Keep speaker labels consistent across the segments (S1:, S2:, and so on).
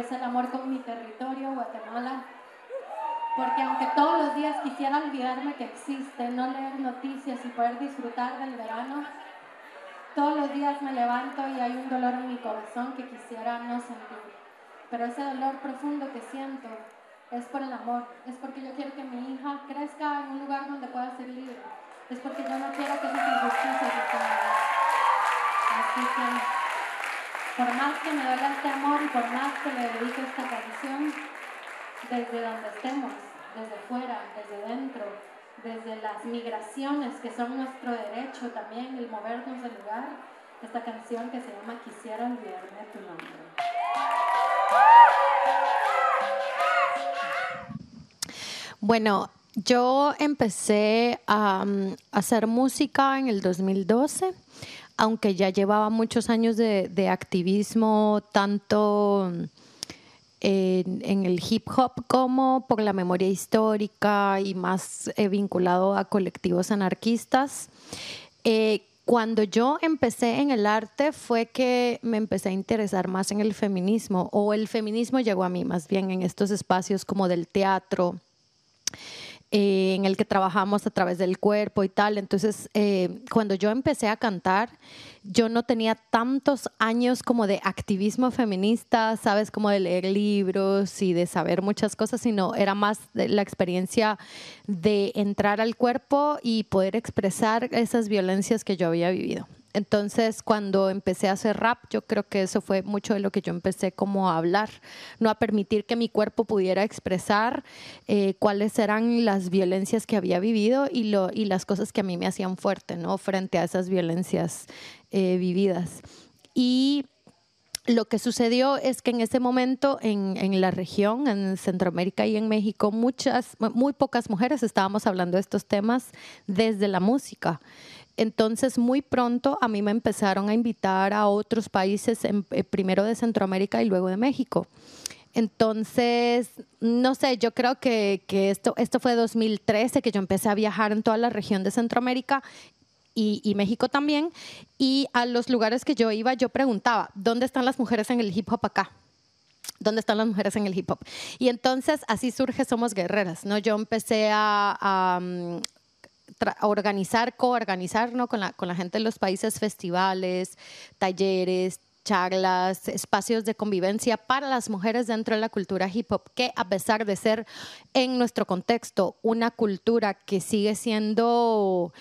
S1: es el amor con mi territorio, Guatemala. Porque aunque todos los días quisiera olvidarme que existe, no leer noticias y poder disfrutar del verano, todos los días me levanto y hay un dolor en mi corazón que quisiera no sentir. Pero ese dolor profundo que siento es por el amor, es porque yo quiero que mi hija crezca en un lugar donde pueda ser libre, es porque yo no quiero que esas injusticias se Así por más que me duela este amor y por más que le dedique esta canción, desde donde estemos, desde fuera, desde dentro, desde las migraciones que son nuestro derecho también, el movernos del lugar, esta canción que se llama Quisiera olvidarme tu nombre. Bueno, yo empecé a, mm, a hacer música en el 2012 aunque ya llevaba muchos años de, activismo, tanto en, el hip hop como por la memoria histórica y más eh, vinculado a colectivos anarquistas, eh, cuando yo empecé en el arte fue que me empecé a interesar más en el feminismo, o el feminismo llegó a mí más bien en estos espacios como del teatro. Eh, en el que trabajamos a través del cuerpo y tal. Entonces, eh, cuando yo empecé a cantar, yo no tenía tantos años como de activismo feminista, sabes, como de leer libros y de saber muchas cosas, sino era más la experiencia de entrar al cuerpo y poder expresar esas violencias que yo había vivido. Entonces, cuando empecé a hacer rap, yo creo que eso fue mucho de lo que yo empecé como a hablar, no a permitir que mi cuerpo pudiera expresar eh, cuáles eran las violencias que había vivido y, las cosas que a mí me hacían fuerte, ¿no? Frente a esas violencias eh, vividas. Y lo que sucedió es que en ese momento en, la región, en Centroamérica y en México, muchas, muy pocas mujeres estábamos hablando de estos temas desde la música. Entonces muy pronto a mí me empezaron a invitar a otros países, eh, primero de Centroamérica y luego de México. Entonces, no sé, yo creo que, esto, esto fue 2013 que yo empecé a viajar en toda la región de Centroamérica y, México también. Y a los lugares que yo iba, yo preguntaba, ¿dónde están las mujeres en el hip hop acá? ¿Dónde están las mujeres en el hip hop? Y entonces así surge Somos Guerreras, ¿no? Yo empecé a, mm, organizar, coorganizar, con la, con la gente de los países, festivales, talleres, charlas, espacios de convivencia para las mujeres dentro de la cultura hip hop, que a pesar de ser en nuestro contexto una cultura que sigue siendo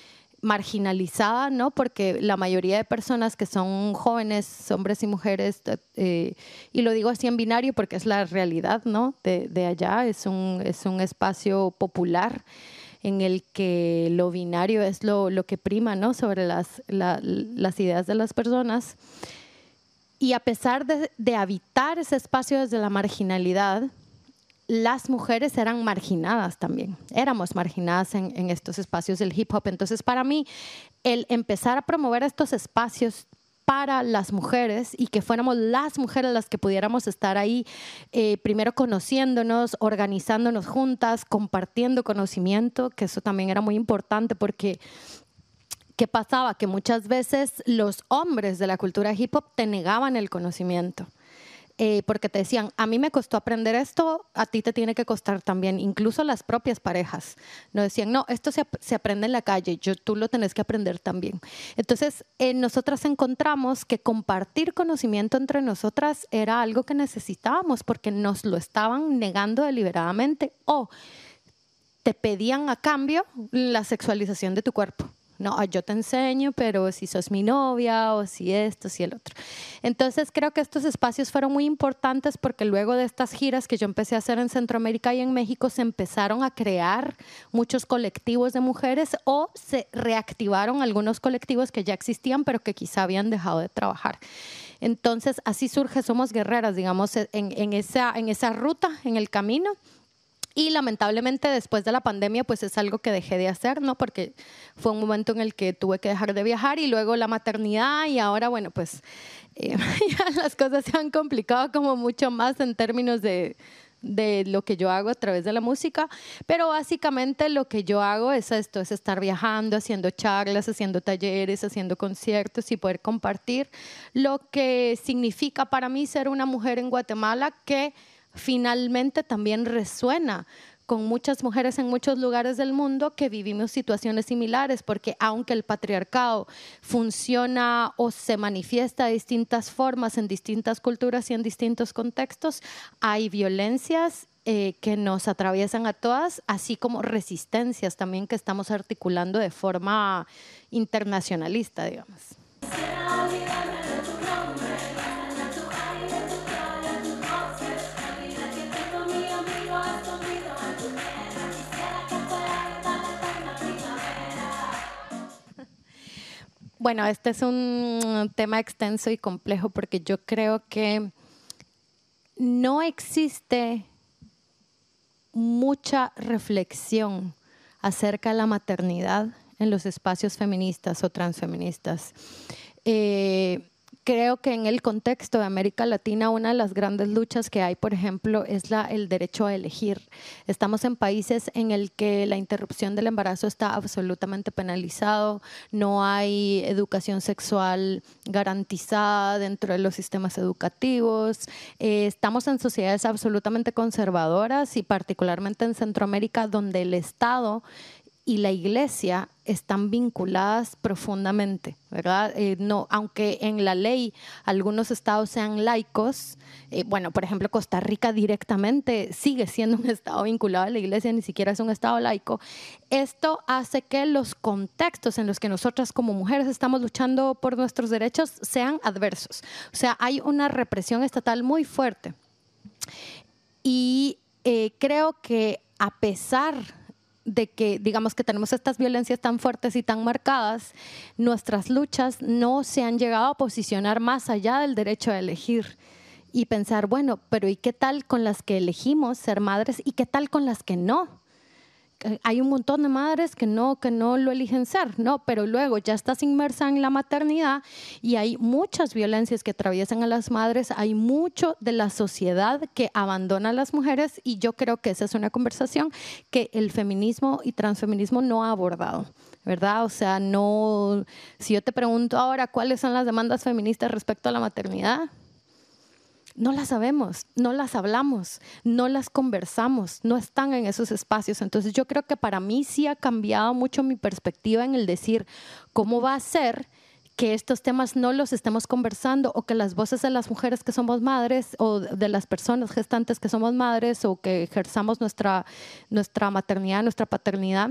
S1: marginalizada, ¿no? Porque la mayoría de personas que son jóvenes, hombres y mujeres, eh, y lo digo así en binario porque es la realidad, ¿no? De, allá, es es un espacio popular en el que lo binario es lo, que prima ¿no? sobre las, ideas de las personas. Y a pesar de, habitar ese espacio desde la marginalidad, las mujeres eran marginadas también, éramos marginadas en, en estos espacios del hip hop. Entonces, para mí, el empezar a promover estos espacios para las mujeres y que fuéramos las mujeres las que pudiéramos estar ahí, eh, primero conociéndonos, organizándonos juntas, compartiendo conocimiento, que eso también era muy importante porque ¿qué pasaba? Que muchas veces los hombres de la cultura hip hop te negaban el conocimiento. Eh, porque te decían, a mí me costó aprender esto, a ti te tiene que costar también, incluso las propias parejas. nos decían, no, esto se, aprende en la calle, yo, tú lo tenés que aprender también. Entonces, nosotras encontramos que compartir conocimiento entre nosotras era algo que necesitábamos porque nos lo estaban negando deliberadamente o te pedían a cambio la sexualización de tu cuerpo. No, ah, yo te enseño, pero si sos mi novia o si esto, si el otro. Entonces creo que estos espacios fueron muy importantes porque luego de estas giras que yo empecé a hacer en Centroamérica y en México se empezaron a crear muchos colectivos de mujeres o se reactivaron algunos colectivos que ya existían pero que quizá habían dejado de trabajar. Entonces así surge Somos Guerreras, digamos, en, esa, en esa ruta, en el camino y lamentablemente después de la pandemia, pues es algo que dejé de hacer, ¿no? Porque fue un momento en el que tuve que dejar de viajar y luego la maternidad y ahora, bueno, pues eh, las cosas se han complicado como mucho más en términos de, de lo que yo hago a través de la música, pero básicamente lo que yo hago es esto, es estar viajando, haciendo charlas, haciendo talleres, haciendo conciertos y poder compartir lo que significa para mí ser una mujer en Guatemala que finalmente también resuena con muchas mujeres en muchos lugares del mundo que vivimos situaciones similares, porque aunque el patriarcado funciona o se manifiesta de distintas formas en distintas culturas y en distintos contextos, hay violencias eh, que nos atraviesan a todas, así como resistencias también que estamos articulando de forma internacionalista, digamos. Bueno, este es un tema extenso y complejo porque yo creo que no existe mucha reflexión acerca de la maternidad en los espacios feministas o transfeministas. Eh, creo que en el contexto de América Latina una de las grandes luchas que hay, por ejemplo, es la, el derecho a elegir. Estamos en países en el que la interrupción del embarazo está absolutamente penalizado, no hay educación sexual garantizada dentro de los sistemas educativos, eh, estamos en sociedades absolutamente conservadoras y particularmente en Centroamérica donde el Estado y la iglesia están vinculadas profundamente, ¿verdad? Eh, no, aunque en la ley algunos estados sean laicos, eh, bueno, por ejemplo, Costa Rica directamente sigue siendo un estado vinculado a la iglesia, ni siquiera es un estado laico. Esto hace que los contextos en los que nosotras como mujeres estamos luchando por nuestros derechos sean adversos. O sea, hay una represión estatal muy fuerte. Y eh, creo que a pesar de que, digamos que tenemos estas violencias tan fuertes y tan marcadas, nuestras luchas no se han llegado a posicionar más allá del derecho a elegir y pensar, bueno, pero ¿y qué tal con las que elegimos ser madres y qué tal con las que no? hay un montón de madres que no, lo eligen ser, ¿no? Pero luego ya estás inmersa en la maternidad y hay muchas violencias que atraviesan a las madres, hay mucho de la sociedad que abandona a las mujeres y yo creo que esa es una conversación que el feminismo y transfeminismo no ha abordado. ¿verdad? O sea, no, si yo te pregunto ahora cuáles son las demandas feministas respecto a la maternidad, no las sabemos, no las hablamos, no las conversamos, no están en esos espacios. Entonces yo creo que para mí sí ha cambiado mucho mi perspectiva en el decir cómo va a ser que estos temas no los estemos conversando o que las voces de las mujeres que somos madres o de las personas gestantes que somos madres o que ejerzamos nuestra, nuestra maternidad, nuestra paternidad,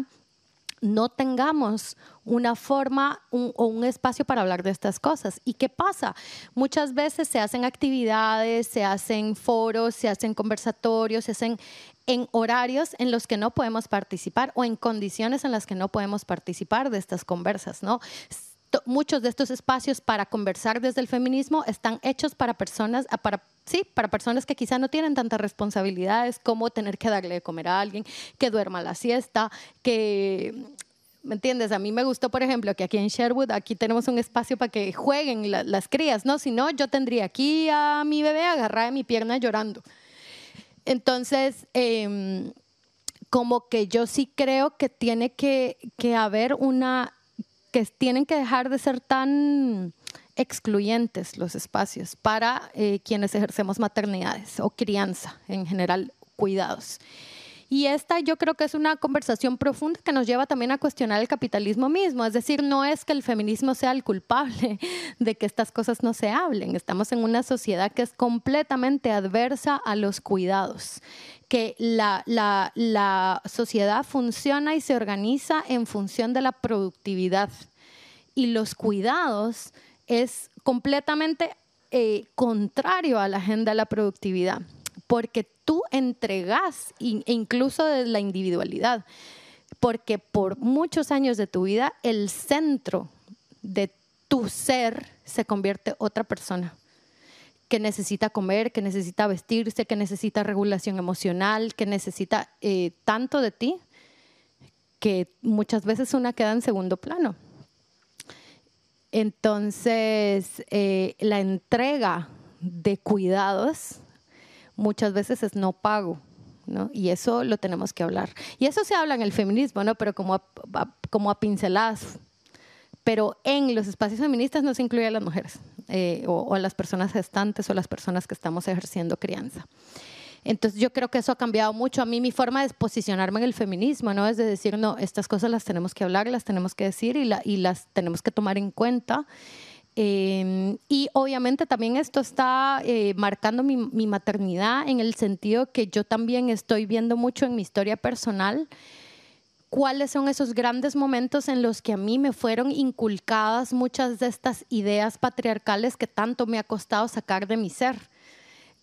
S1: no tengamos una forma o un espacio para hablar de estas cosas. ¿Y qué pasa? Muchas veces se hacen actividades, se hacen foros, se hacen conversatorios, se hacen en horarios en los que no podemos participar o en condiciones en las que no podemos participar de estas conversas, ¿no? muchos de estos espacios para conversar desde el feminismo están hechos para personas, ah, para, sí, para personas que quizá no tienen tantas responsabilidades como tener que darle de comer a alguien, que duerma la siesta, que ¿me entiendes? A mí me gustó, por ejemplo, que aquí en Sherwood, aquí tenemos un espacio para que jueguen las crías, ¿no? Si no, yo tendría aquí a mi bebé agarrada de mi pierna llorando. Entonces, em, como que yo sí creo que tiene que haber una que tienen que dejar de ser tan excluyentes los espacios para eh, quienes ejercemos maternidades o crianza en general, cuidados. Y esta yo creo que es una conversación profunda que nos lleva también a cuestionar el capitalismo mismo. Es decir, no es que el feminismo sea el culpable de que estas cosas no se hablen. Estamos en una sociedad que es completamente adversa a los cuidados que la, sociedad funciona y se organiza en función de la productividad. Y los cuidados es completamente eh, contrario a la agenda de la productividad porque tú entregas e incluso de la individualidad, porque por muchos años de tu vida el centro de tu ser se convierte otra persona que necesita comer, que necesita vestirse, que necesita regulación emocional, que necesita eh, tanto de ti que muchas veces una queda en segundo plano. Entonces, eh, la entrega de cuidados muchas veces es no pago. ¿No? Y eso lo tenemos que hablar. Y eso se habla en el feminismo, ¿no? Pero como a, como a pinceladas. Pero en los espacios feministas no se incluye a las mujeres eh, o, a las personas gestantes o a las personas que estamos ejerciendo crianza. Entonces yo creo que eso ha cambiado mucho. A mí mi forma de posicionarme en el feminismo, ¿no? Es de decir, no, estas cosas las tenemos que hablar, las tenemos que decir y, la, y las tenemos que tomar en cuenta. Em, y obviamente también esto está eh, marcando mi, maternidad en el sentido que yo también estoy viendo mucho en mi historia personal cuáles son esos grandes momentos en los que a mí me fueron inculcadas muchas de estas ideas patriarcales que tanto me ha costado sacar de mi ser.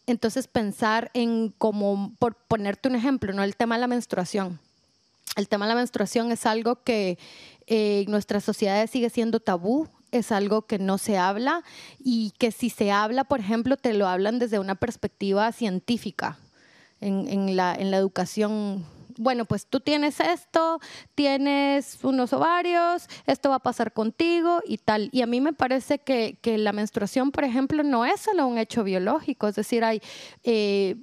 S1: Entonces pensar en como, por ponerte un ejemplo, ¿no? el tema de la menstruación. El tema de la menstruación es algo que en eh, nuestra sociedad sigue siendo tabú, es algo que no se habla y que si se habla, por ejemplo, te lo hablan desde una perspectiva científica en, la, en la educación bueno, pues tú tienes esto, tienes unos ovarios, esto va a pasar contigo y tal. Y a mí me parece que, la menstruación, por ejemplo, no es solo un hecho biológico, es decir, hay, eh,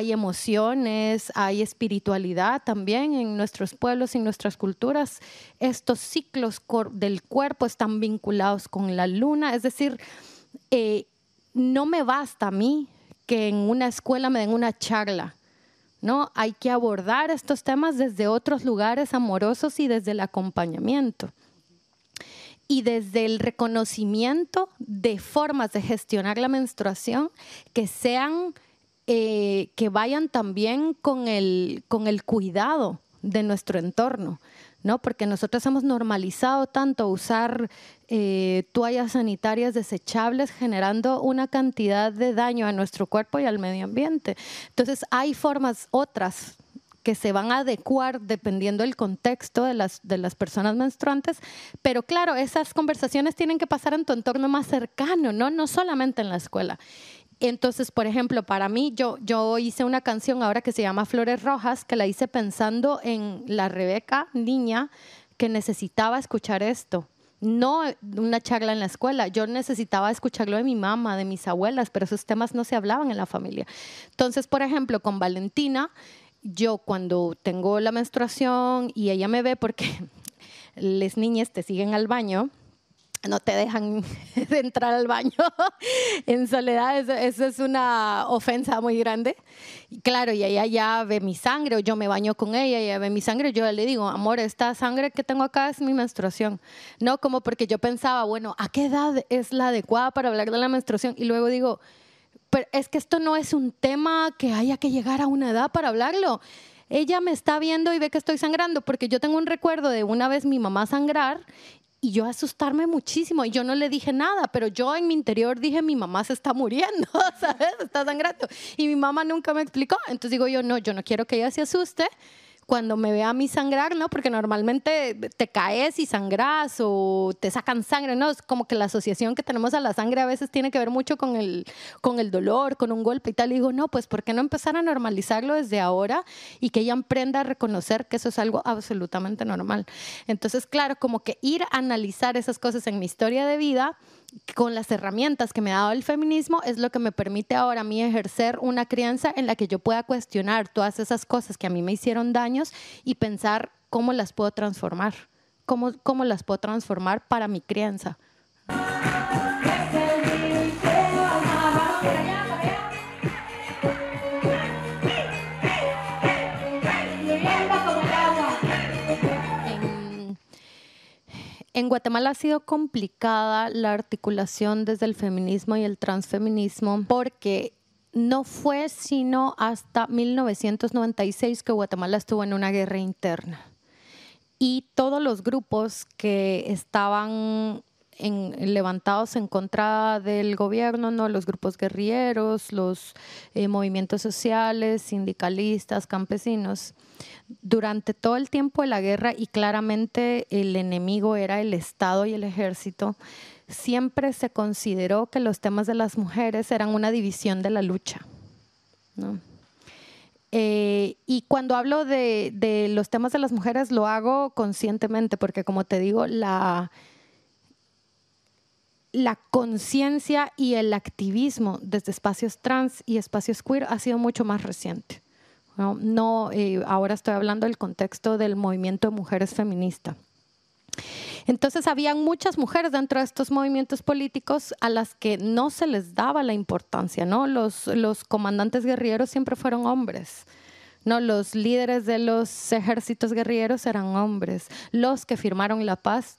S1: emociones, hay espiritualidad también en nuestros pueblos, y nuestras culturas. Estos ciclos del cuerpo están vinculados con la luna, es decir, eh, no me basta a mí que en una escuela me den una charla ¿no? Hay que abordar estos temas desde otros lugares amorosos y desde el acompañamiento. Y desde el reconocimiento de formas de gestionar la menstruación que sean, eh, que vayan también con el, con el cuidado de nuestro entorno. ¿no? Porque nosotros hemos normalizado tanto usar eh, toallas sanitarias desechables, generando una cantidad de daño a nuestro cuerpo y al medio ambiente. Entonces, hay formas otras que se van a adecuar dependiendo del contexto de las, de las personas menstruantes. Pero claro, esas conversaciones tienen que pasar en tu entorno más cercano, ¿no? No solamente en la escuela. Entonces, por ejemplo, para mí, yo, hice una canción ahora que se llama Flores Rojas, que la hice pensando en la Rebeca, niña, que necesitaba escuchar esto. No una charla en la escuela, yo necesitaba escucharlo de mi mamá, de mis abuelas, pero esos temas no se hablaban en la familia. Entonces, por ejemplo, con Valentina, yo cuando tengo la menstruación y ella me ve porque las niñas te siguen al baño, no te dejan de entrar al baño en soledad, eso, es una ofensa muy grande. claro, y ella ya ve mi sangre, o yo me baño con ella, ella ve mi sangre, yo le digo, amor, esta sangre que tengo acá es mi menstruación. No como porque yo pensaba, bueno, ¿a qué edad es la adecuada para hablar de la menstruación? Y luego digo, pero es que esto no es un tema que haya que llegar a una edad para hablarlo. Ella me está viendo y ve que estoy sangrando, porque yo tengo un recuerdo de una vez mi mamá sangrar y yo asustarme muchísimo y yo no le dije nada, pero yo en mi interior dije, mi mamá se está muriendo, ¿sabes? Está sangrando. Y mi mamá nunca me explicó. Entonces digo yo, no, yo no quiero que ella se asuste cuando me ve a mí sangrar, ¿no? Porque normalmente te caes y sangras o te sacan sangre, ¿no? Es como que la asociación que tenemos a la sangre a veces tiene que ver mucho con el, con el dolor, con un golpe y tal. Y digo, no, pues ¿por qué no empezar a normalizarlo desde ahora y que ella emprenda a reconocer que eso es algo absolutamente normal? Entonces, claro, como que ir a analizar esas cosas en mi historia de vida con las herramientas que me ha dado el feminismo es lo que me permite ahora a mí ejercer una crianza en la que yo pueda cuestionar todas esas cosas que a mí me hicieron daños y pensar cómo las puedo transformar, cómo, cómo las puedo transformar para mi crianza. en Guatemala ha sido complicada la articulación desde el feminismo y el transfeminismo porque no fue sino hasta 1996 que Guatemala estuvo en una guerra interna. Y todos los grupos que estaban levantados en contra del gobierno, ¿no? los grupos guerrilleros, los eh, movimientos sociales, sindicalistas, campesinos. Durante todo el tiempo de la guerra, y claramente el enemigo era el Estado y el ejército, siempre se consideró que los temas de las mujeres eran una división de la lucha. ¿no? Eh, y cuando hablo de, los temas de las mujeres lo hago conscientemente porque como te digo, la, la conciencia y el activismo desde espacios trans y espacios queer ha sido mucho más reciente. No, eh, ahora estoy hablando del contexto del movimiento de mujeres feminista. Entonces había muchas mujeres dentro de estos movimientos políticos a las que no se les daba la importancia, ¿no? Los, los comandantes guerrilleros siempre fueron hombres. No, los líderes de los ejércitos guerrilleros eran hombres. Los que firmaron la paz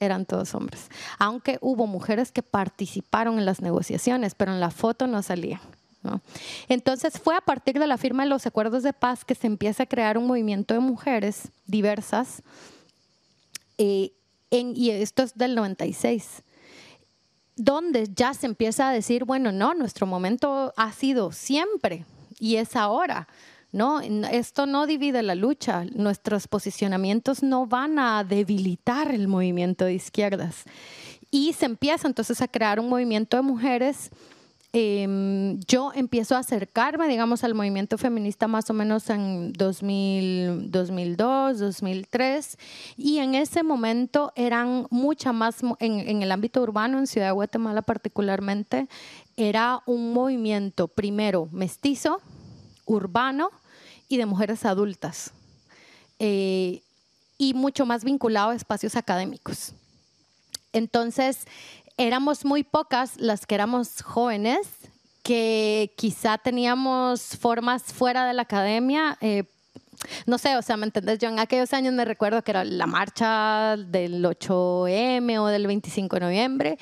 S1: eran todos hombres. Aunque hubo mujeres que participaron en las negociaciones, pero en la foto no salía. Entonces fue a partir de la firma de los acuerdos de paz que se empieza a crear un movimiento de mujeres diversas, eh, y esto es del 96 donde ya se empieza a decir, bueno, no, nuestro momento ha sido siempre y es ahora. Esto no divide la lucha. Nuestros posicionamientos no van a debilitar el movimiento de izquierdas. Y se empieza entonces a crear un movimiento de mujeres. Em, yo empiezo a acercarme, digamos, al movimiento feminista más o menos en 2002, 2003, y en ese momento eran mucha más, en el ámbito urbano, en Ciudad de Guatemala particularmente, era un movimiento primero mestizo, urbano, y de mujeres adultas, eh, y mucho más vinculado a espacios académicos. Entonces, éramos muy pocas las que éramos jóvenes, que quizá teníamos formas fuera de la academia. Eh, no sé, o sea, ¿me entendés? Yo en aquellos años me recuerdo que era la marcha del 8M o del 25 de noviembre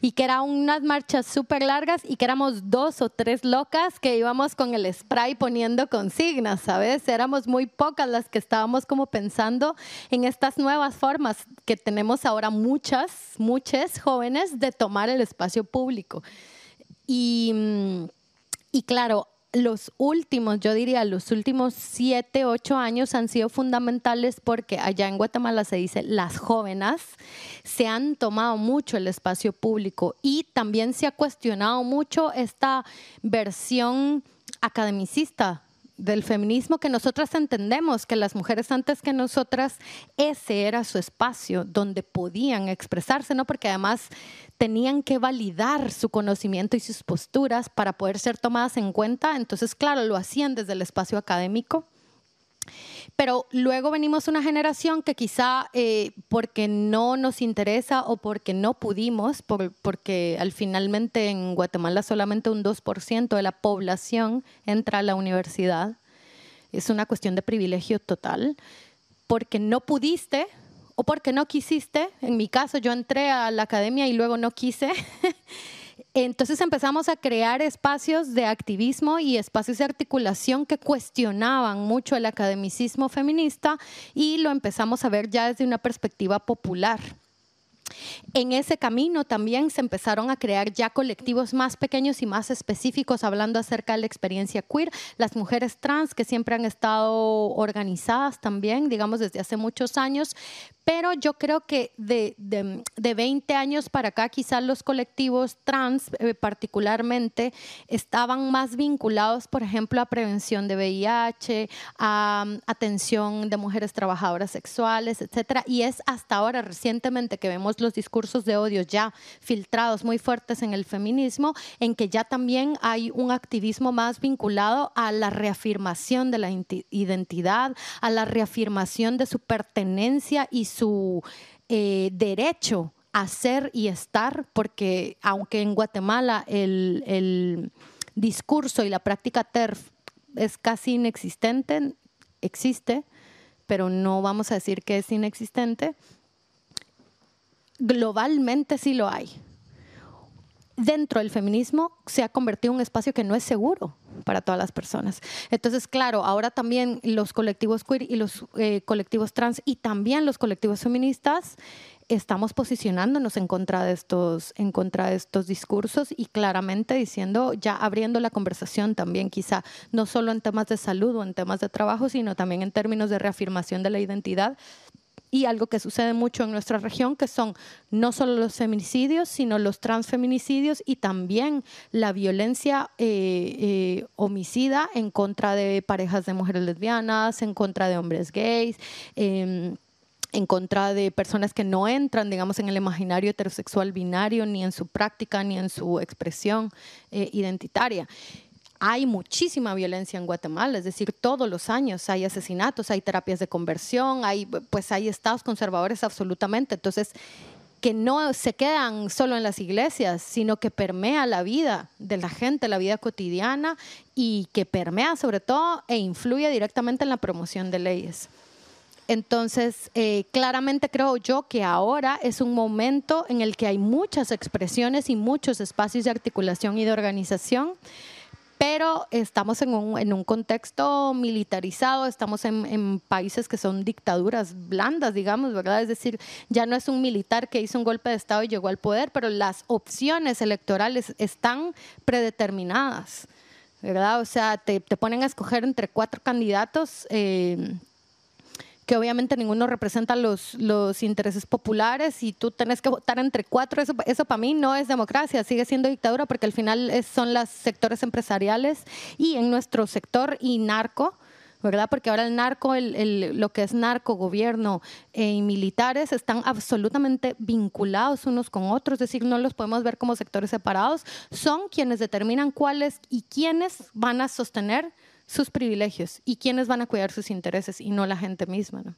S1: y que eran unas marchas súper largas y que éramos dos o tres locas que íbamos con el spray poniendo consignas, ¿sabes? Éramos muy pocas las que estábamos como pensando en estas nuevas formas que tenemos ahora muchas, muchas jóvenes de tomar el espacio público. Y, mm, y claro, los últimos, yo diría, los últimos siete, ocho años han sido fundamentales porque allá en Guatemala se dice las jóvenes se han tomado mucho el espacio público y también se ha cuestionado mucho esta versión academicista del feminismo que nosotras entendemos que las mujeres antes que nosotras ese era su espacio donde podían expresarse, ¿no? Porque además tenían que validar su conocimiento y sus posturas para poder ser tomadas en cuenta. Entonces, claro, lo hacían desde el espacio académico. Pero luego venimos una generación que quizá eh, porque no nos interesa o porque no pudimos, porque al finalmente en Guatemala solamente un 2% de la población entra a la universidad, es una cuestión de privilegio total, porque no pudiste, o porque no quisiste, en mi caso yo entré a la academia y luego no quise. Entonces empezamos a crear espacios de activismo y espacios de articulación que cuestionaban mucho el academicismo feminista y lo empezamos a ver ya desde una perspectiva popular. En ese camino también se empezaron a crear ya colectivos más pequeños y más específicos hablando acerca de la experiencia queer, las mujeres trans que siempre han estado organizadas también, digamos, desde hace muchos años, pero yo creo que de, de, 20 años para acá quizás los colectivos trans eh, particularmente estaban más vinculados, por ejemplo, a prevención de VIH, a mm, atención de mujeres trabajadoras sexuales, etcétera, y es hasta ahora recientemente que vemos los discursos de odio ya filtrados muy fuertes en el feminismo, en que ya también hay un activismo más vinculado a la reafirmación de la identidad, a la reafirmación de su pertenencia y su eh, derecho a ser y estar, porque aunque en Guatemala el, el discurso y la práctica TERF es casi inexistente, existe, pero no vamos a decir que es inexistente globalmente sí lo hay. Dentro del feminismo se ha convertido en un espacio que no es seguro para todas las personas. Entonces, claro, ahora también los colectivos queer y los eh, colectivos trans y también los colectivos feministas estamos posicionándonos en contra de estos discursos y claramente diciendo ya abriendo la conversación también quizá no solo en temas de salud o en temas de trabajo sino también en términos de reafirmación de la identidad y algo que sucede mucho en nuestra región, que son no solo los feminicidios, sino los transfeminicidios y también la violencia eh, eh, homicida en contra de parejas de mujeres lesbianas, en contra de hombres gays. Em, en contra de personas que no entran, digamos, en el imaginario heterosexual binario, ni en su práctica, ni en su expresión eh, identitaria hay muchísima violencia en Guatemala, es decir, todos los años hay asesinatos, hay terapias de conversión, hay, pues hay estados conservadores absolutamente. Entonces, que no se quedan solo en las iglesias, sino que permea la vida de la gente, la vida cotidiana y que permea sobre todo e influye directamente en la promoción de leyes. Entonces, eh, claramente creo yo que ahora es un momento en el que hay muchas expresiones y muchos espacios de articulación y de organización pero estamos en un, contexto militarizado, estamos en, países que son dictaduras blandas, digamos, ¿verdad? Es decir, ya no es un militar que hizo un golpe de Estado y llegó al poder, pero las opciones electorales están predeterminadas, ¿verdad? O sea, te, ponen a escoger entre cuatro candidatos. Eh, que obviamente ninguno representa los, los intereses populares y tú tenés que votar entre cuatro, eso, eso para mí no es democracia, sigue siendo dictadura porque al final son los sectores empresariales y en nuestro sector y narco. ¿verdad? Porque ahora el narco, lo que es narco, gobierno eh, y militares están absolutamente vinculados unos con otros, es decir, no los podemos ver como sectores separados, son quienes determinan cuáles y quiénes van a sostener sus privilegios y quiénes van a cuidar sus intereses y no la gente misma. ¿no?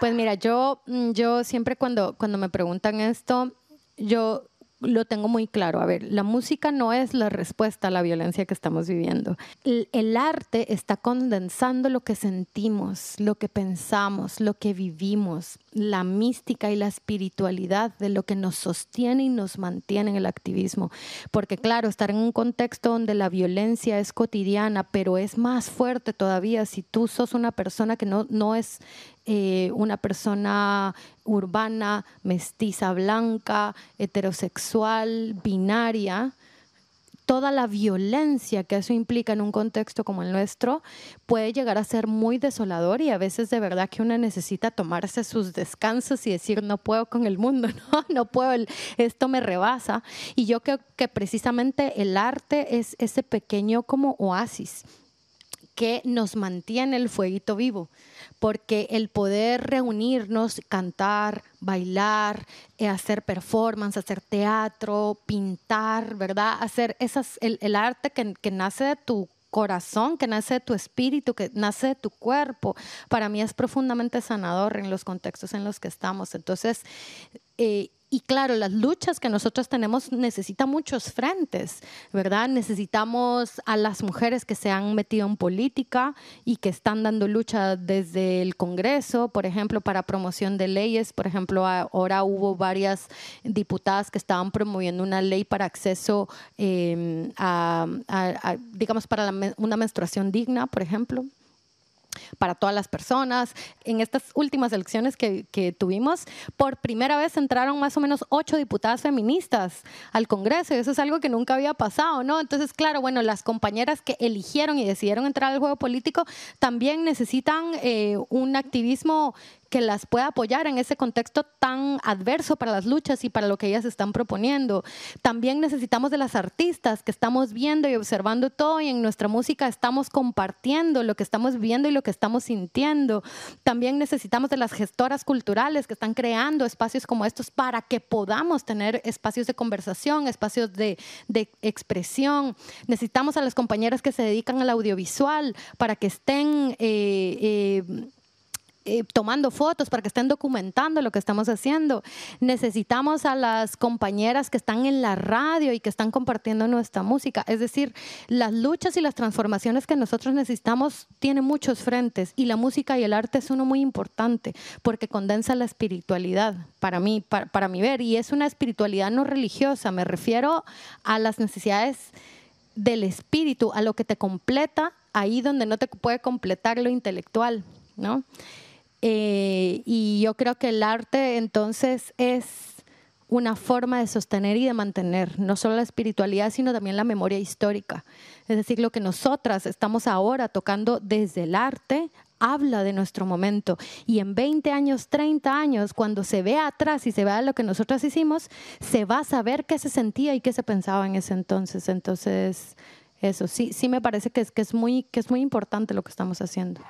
S1: Pues mira, yo, mm, yo siempre cuando, cuando me preguntan esto, yo lo tengo muy claro. A ver, la música no es la respuesta a la violencia que estamos viviendo. El, arte está condensando lo que sentimos, lo que pensamos, lo que vivimos, la mística y la espiritualidad de lo que nos sostiene y nos mantiene en el activismo. Porque claro, estar en un contexto donde la violencia es cotidiana, pero es más fuerte todavía si tú sos una persona que no, no es eh, una persona urbana, mestiza, blanca, heterosexual, binaria, toda la violencia que eso implica en un contexto como el nuestro puede llegar a ser muy desolador y a veces de verdad que uno necesita tomarse sus descansos y decir no puedo con el mundo, no, no puedo, esto me rebasa. Y yo creo que precisamente el arte es ese pequeño como oasis que nos mantiene el fueguito vivo, porque el poder reunirnos, cantar, bailar, eh, hacer performance, hacer teatro, pintar, ¿verdad? Hacer esas, el, arte que, nace de tu corazón, que nace de tu espíritu, que nace de tu cuerpo, para mí es profundamente sanador en los contextos en los que estamos. Entonces, eh, y claro, las luchas que nosotros tenemos necesitan muchos frentes, ¿verdad? Necesitamos a las mujeres que se han metido en política y que están dando lucha desde el Congreso, por ejemplo, para promoción de leyes. Por ejemplo, ahora hubo varias diputadas que estaban promoviendo una ley para acceso em, a, digamos, para una menstruación digna, por ejemplo para todas las personas. En estas últimas elecciones que, que tuvimos, por primera vez entraron más o menos ocho diputadas feministas al Congreso eso es algo que nunca había pasado, ¿no? Entonces, claro, bueno, las compañeras que eligieron y decidieron entrar al juego político también necesitan eh, un activismo que las pueda apoyar en ese contexto tan adverso para las luchas y para lo que ellas están proponiendo. También necesitamos de las artistas que estamos viendo y observando todo y en nuestra música estamos compartiendo lo que estamos viendo y lo que estamos sintiendo. También necesitamos de las gestoras culturales que están creando espacios como estos para que podamos tener espacios de conversación, espacios de, de expresión. Necesitamos a las compañeras que se dedican al audiovisual para que estén... Eh, eh, eh, tomando fotos, para que estén documentando lo que estamos haciendo. Necesitamos a las compañeras que están en la radio y que están compartiendo nuestra música. Es decir, las luchas y las transformaciones que nosotros necesitamos tienen muchos frentes y la música y el arte es uno muy importante porque condensa la espiritualidad para mí, para, para mi ver. Y es una espiritualidad no religiosa, me refiero a las necesidades del espíritu, a lo que te completa ahí donde no te puede completar lo intelectual, ¿no? Eh, y yo creo que el arte entonces es una forma de sostener y de mantener no solo la espiritualidad, sino también la memoria histórica. Es decir, lo que nosotras estamos ahora tocando desde el arte habla de nuestro momento. Y en 20 años, 30 años, cuando se vea atrás y se vea lo que nosotras hicimos, se va a saber qué se sentía y qué se pensaba en ese entonces. Entonces, eso sí, sí me parece que es, que es, muy, que es muy importante lo que estamos haciendo.